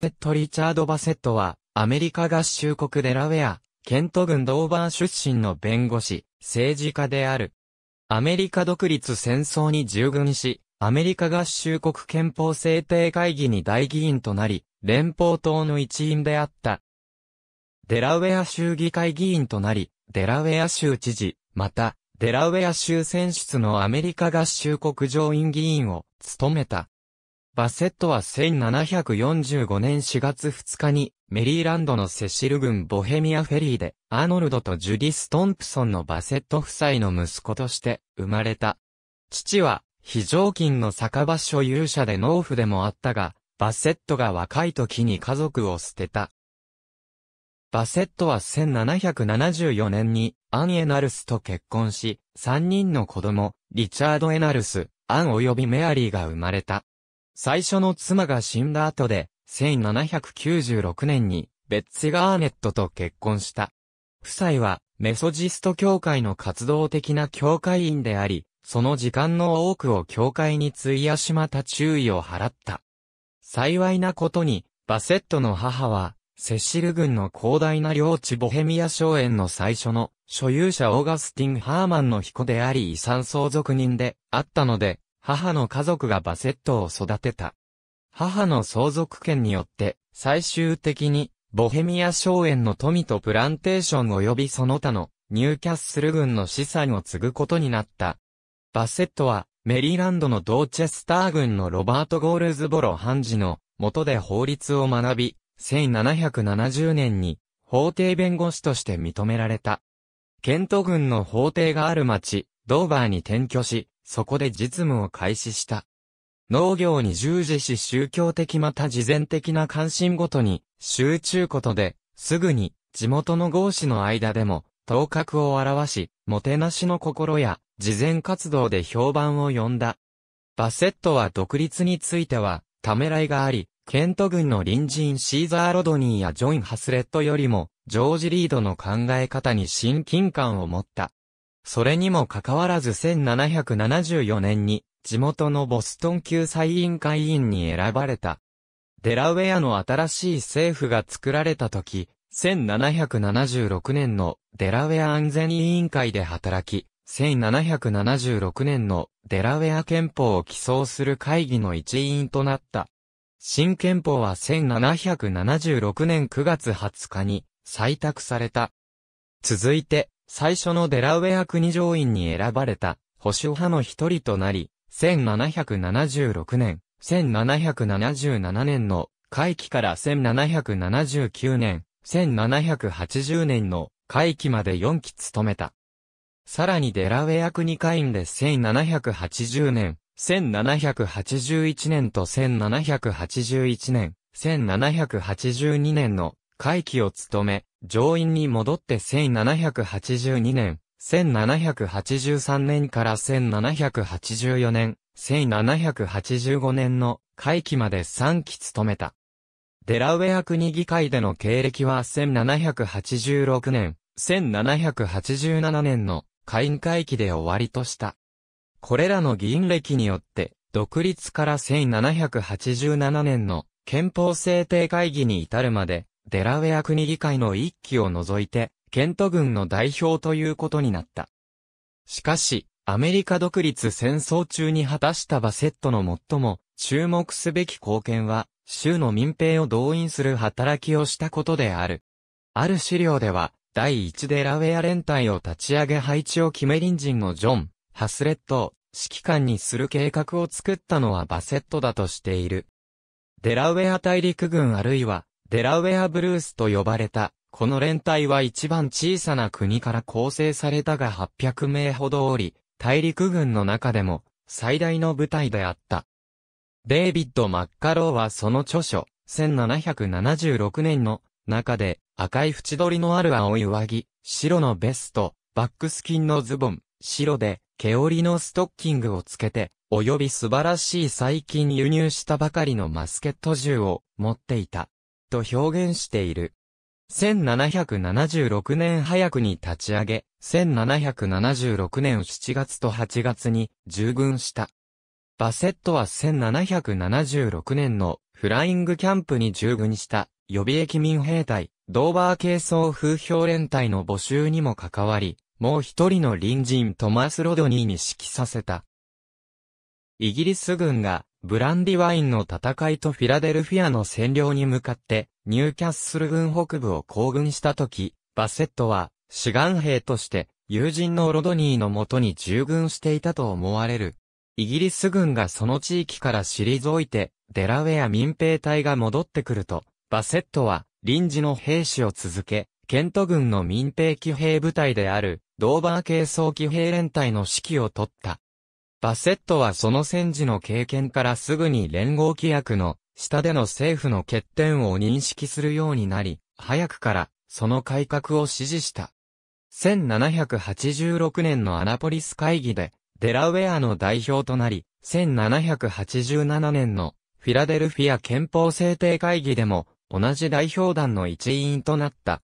ペット・リチャード・バセットは、アメリカ合衆国デラウェア、ケント郡ドーバー出身の弁護士、政治家である。アメリカ独立戦争に従軍し、アメリカ合衆国憲法制定会議に大議員となり、連邦党の一員であった。デラウェア州議会議員となり、デラウェア州知事、また、デラウェア州選出のアメリカ合衆国上院議員を務めた。バセットは1745年4月2日に、メリーランドのセシル郡ボヘミアフェリーで、アーノルドとジュディス・トンプソンのバセット夫妻の息子として生まれた。父は、非常勤の酒場所有者で農夫でもあったが、バセットが若い時に家族を捨てた。バセットは1774年にアン・エナルスと結婚し、3人の子供、リチャード・エナルス、アン及びメアリーが生まれた。最初の妻が死んだ後で、1796年に、ベッツガーネットと結婚した。夫妻は、メソジスト教会の活動的な教会員であり、その時間の多くを教会に費やしまた注意を払った。幸いなことに、バセットの母は、セシル軍の広大な領地ボヘミア荘園の最初の所有者オーガスティン・ハーマンの彦であり遺産相続人であったので、母の家族がバセットを育てた。母の相続権によって、最終的に、ボヘミア荘園の富とプランテーション及びその他の、ニューキャッスル軍の資産を継ぐことになった。バセットは、メリーランドのドーチェスター軍のロバート・ゴールズボロ判事の元で法律を学び、1770年に法廷弁護士として認められた。ケント軍の法廷がある町、ドーバーに転居し、そこで実務を開始した。農業に従事し宗教的また事前的な関心ごとに集中ことで、すぐに地元の合士の間でも頭角を表し、もてなしの心や事前活動で評判を呼んだ。バセットは独立については、ためらいがあり、ケント軍の隣人シーザー・ロドニーやジョン・ハスレットよりも、ジョージ・リードの考え方に親近感を持った。それにもかかわらず1774年に地元のボストン救済委員会員に選ばれた。デラウェアの新しい政府が作られた時、1776年のデラウェア安全委員会で働き、1776年のデラウェア憲法を起草する会議の一員となった。新憲法は1776年9月20日に採択された。続いて、最初のデラウェア国上院に選ばれた保守派の一人となり、1776年、1777年の会期から1779年、1780年の会期まで4期務めた。さらにデラウェア国会員で1780年、1781年と1781年、1782年の会期を務め、上院に戻って1782年、1783年から1784年、1785年の会期まで3期務めた。デラウェア国議会での経歴は1786年、1787年の会員会期で終わりとした。これらの議員歴によって、独立から1787年の憲法制定会議に至るまで、デラウェア国議会の一期を除いて、ケント軍の代表ということになった。しかし、アメリカ独立戦争中に果たしたバセットの最も注目すべき貢献は、州の民兵を動員する働きをしたことである。ある資料では、第1デラウェア連隊を立ち上げ配置を決め隣人のジョン、ハスレットを指揮官にする計画を作ったのはバセットだとしている。デラウェア大陸軍あるいはデラウェアブルースと呼ばれた。この連隊は一番小さな国から構成されたが800名ほどおり、大陸軍の中でも最大の部隊であった。デイビッド・マッカローはその著書、1776年の中で赤い縁取りのある青い上着、白のベスト、バックスキンのズボン、白で毛織のストッキングをつけて、および素晴らしい最近輸入したばかりのマスケット銃を持っていた。と表現している。1776年早くに立ち上げ、1776年7月と8月に従軍した。バセットは1776年のフライングキャンプに従軍した予備役民兵隊、ドーバー軽装風評連隊の募集にも関わり、もう一人の隣人トマス・ロドニーに指揮させた。イギリス軍がブランディワインの戦いとフィラデルフィアの占領に向かって、ニューキャッスル軍北部を行軍した時、バセットは、志願兵として、友人のロドニーのもとに従軍していたと思われる。イギリス軍がその地域から退いて、デラウェア民兵隊が戻ってくると、バセットは、臨時の兵士を続け、ケント軍の民兵騎兵部隊である、ドーバー系装騎兵連隊の指揮を取った。バセットはその戦時の経験からすぐに連合規約の下での政府の欠点を認識するようになり、早くからその改革を支持した。1786年のアナポリス会議でデラウェアの代表となり、1787年のフィラデルフィア憲法制定会議でも同じ代表団の一員となった。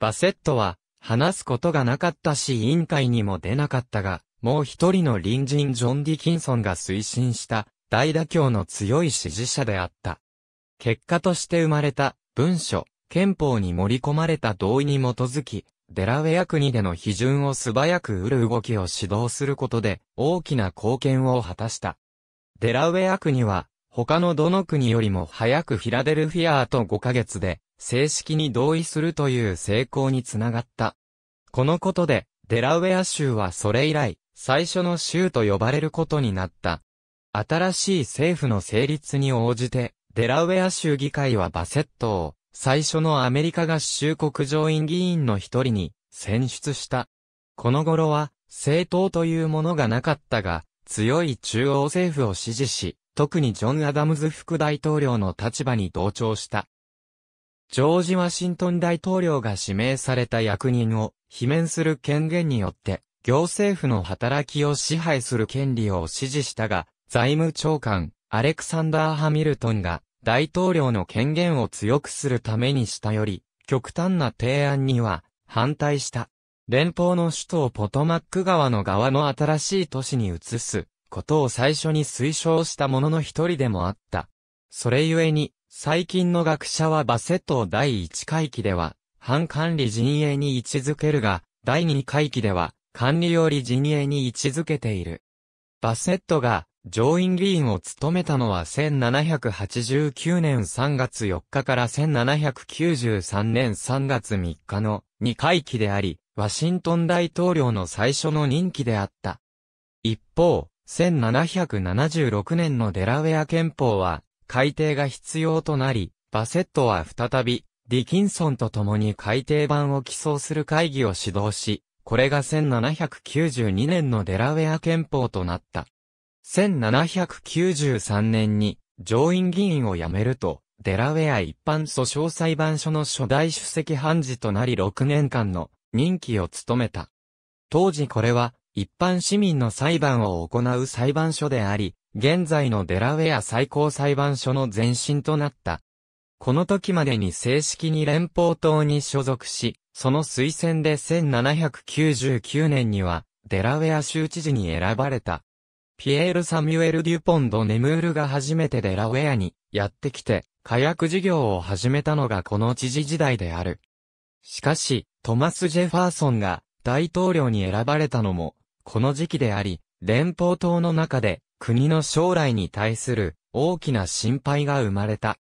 バセットは話すことがなかったし委員会にも出なかったが、もう一人の隣人ジョン・ディキンソンが推進した大妥協の強い支持者であった。結果として生まれた文書、憲法に盛り込まれた同意に基づき、デラウェア国での批准を素早く売る動きを指導することで大きな貢献を果たした。デラウェア国は他のどの国よりも早くフィラデルフィアーと5ヶ月で正式に同意するという成功につながった。このことでデラウェア州はそれ以来最初の州と呼ばれることになった。新しい政府の成立に応じて、デラウェア州議会はバセットを、最初のアメリカ合衆国上院議員の一人に選出した。この頃は、政党というものがなかったが、強い中央政府を支持し、特にジョン・アダムズ副大統領の立場に同調した。ジョージ・ワシントン大統領が指名された役人を罷免する権限によって、行政府の働きを支配する権利を支持したが、財務長官、アレクサンダー・ハミルトンが、大統領の権限を強くするためにしたより、極端な提案には、反対した。連邦の首都をポトマック川の側の新しい都市に移す、ことを最初に推奨したものの一人でもあった。それゆえに、最近の学者はバセットを第一回帰では、反管理陣営に位置づけるが、第二回帰では、管理より陣営に位置づけている。バセットが上院議員を務めたのは1789年3月4日から1793年3月3日の2回期であり、ワシントン大統領の最初の任期であった。一方、1776年のデラウェア憲法は改定が必要となり、バセットは再びディキンソンと共に改定版を起草する会議を指導し、これが1792年のデラウェア憲法となった。1793年に上院議員を辞めると、デラウェア一般訴訟裁判所の初代主席判事となり6年間の任期を務めた。当時これは一般市民の裁判を行う裁判所であり、現在のデラウェア最高裁判所の前身となったこの時までに正式に連邦党に所属し、その推薦で1799年には、デラウェア州知事に選ばれた。ピエール・サミュエル・デュポン・ド・ネムールが初めてデラウェアにやってきて、火薬事業を始めたのがこの知事時代である。しかし、トマス・ジェファーソンが大統領に選ばれたのも、この時期であり、連邦党の中で国の将来に対する大きな心配が生まれた。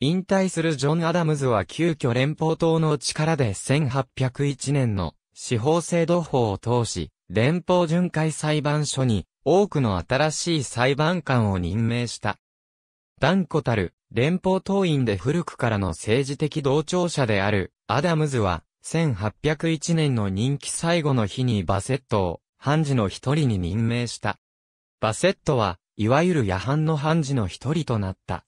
引退するジョン・アダムズは急遽連邦党の力で1801年の司法制度法を通し、連邦巡回裁判所に多くの新しい裁判官を任命した。断固たる連邦党員で古くからの政治的同調者であるアダムズは1801年の任期最後の日にバセットを判事の一人に任命した。バセットは、いわゆる夜半の判事の一人となった。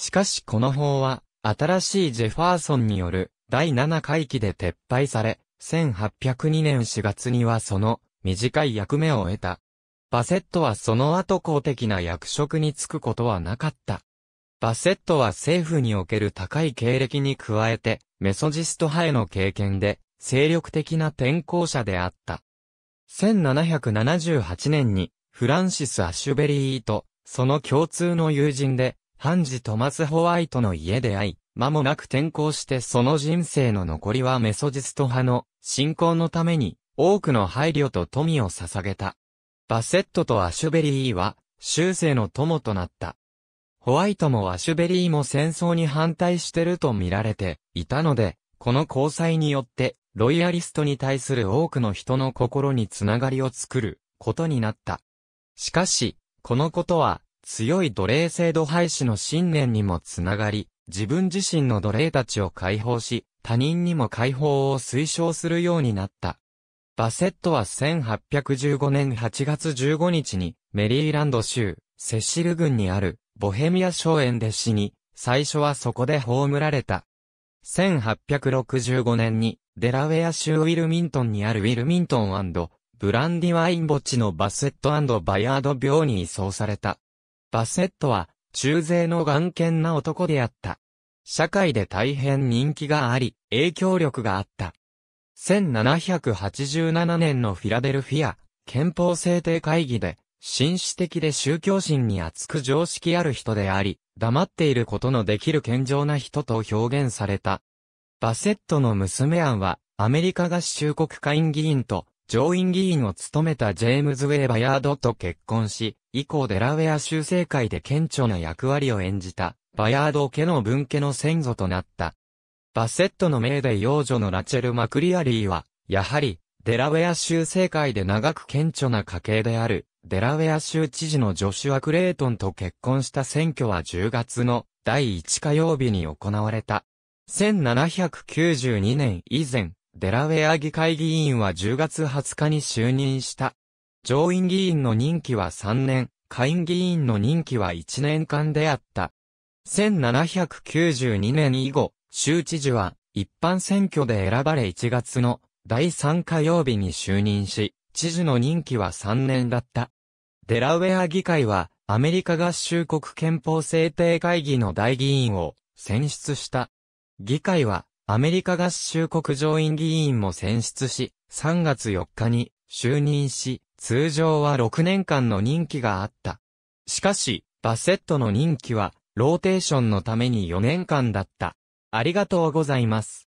しかしこの法は、新しいジェファーソンによる第7回期で撤廃され、1802年4月にはその短い役目を得た。バセットはその後公的な役職に就くことはなかった。バセットは政府における高い経歴に加えて、メソジスト派への経験で、精力的な転校者であった。1778年に、フランシス・アシュベリーと、その共通の友人で、ハンジ・トマス・ホワイトの家で会い、間もなく転校してその人生の残りはメソジスト派の信仰のために多くの配慮と富を捧げた。バセットとアシュベリーは終生の友となった。ホワイトもアシュベリーも戦争に反対してると見られていたので、この交際によってロイヤリストに対する多くの人の心につながりを作ることになった。しかし、このことは強い奴隷制度廃止の信念にもつながり、自分自身の奴隷たちを解放し、他人にも解放を推奨するようになった。バセットは1815年8月15日にメリーランド州セシル郡にあるボヘミア荘園で死に、最初はそこで葬られた。1865年にデラウェア州ウィルミントンにあるウィルミントンブランディワイン墓地のバセットバヤード病に移送された。バセットは、中世の眼見な男であった。社会で大変人気があり、影響力があった。1787年のフィラデルフィア、憲法制定会議で、紳士的で宗教心に厚く常識ある人であり、黙っていることのできる健常な人と表現された。バセットの娘アンは、アメリカ合衆国会議員と、上院議員を務めたジェームズ・ウェー・バヤードと結婚し、以降デラウェア州政界で顕著な役割を演じた、バヤード家の分家の先祖となった。バセットの命で幼女のラチェル・マクリアリーは、やはり、デラウェア州政界で長く顕著な家系である、デラウェア州知事のジョシュア・クレートンと結婚した選挙は10月の第1火曜日に行われた。1792年以前、デラウェア議会議員は10月20日に就任した。上院議員の任期は3年、下院議員の任期は1年間であった。1792年以後、州知事は一般選挙で選ばれ1月の第3火曜日に就任し、知事の任期は3年だった。デラウェア議会はアメリカ合衆国憲法制定会議の大議員を選出した。議会はアメリカ合衆国上院議員も選出し、3月4日に就任し、通常は6年間の任期があった。しかし、バセットの任期は、ローテーションのために4年間だった。ありがとうございます。